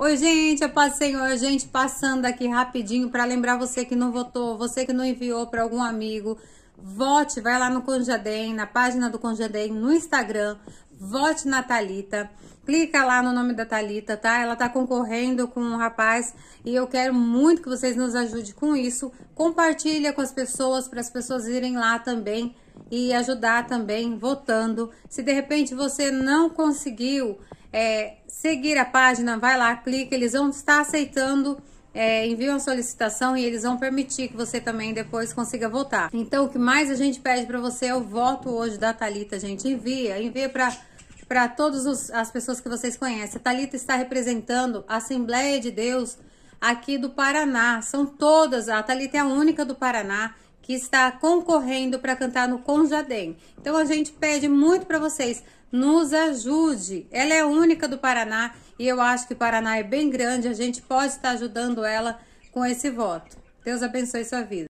Oi, gente, eu passei, a gente passando aqui rapidinho para lembrar você que não votou, você que não enviou para algum amigo, vote, vai lá no Conjadem, na página do Conjadem, no Instagram, vote na Thalita, clica lá no nome da Thalita, tá? Ela tá concorrendo com um rapaz e eu quero muito que vocês nos ajudem com isso. Compartilha com as pessoas, para as pessoas irem lá também e ajudar também votando. Se de repente você não conseguiu é, seguir a página, vai lá, clica, eles vão estar aceitando é, envia uma solicitação e eles vão permitir que você também depois consiga votar. Então, o que mais a gente pede para você é o voto hoje da Talita, gente envia, envia para para todas as pessoas que vocês conhecem. A Thalita está representando a Assembleia de Deus aqui do Paraná. São todas, a Thalita é a única do Paraná que está concorrendo para cantar no Conjadem. Então a gente pede muito para vocês, nos ajude. Ela é única do Paraná e eu acho que o Paraná é bem grande, a gente pode estar ajudando ela com esse voto. Deus abençoe sua vida.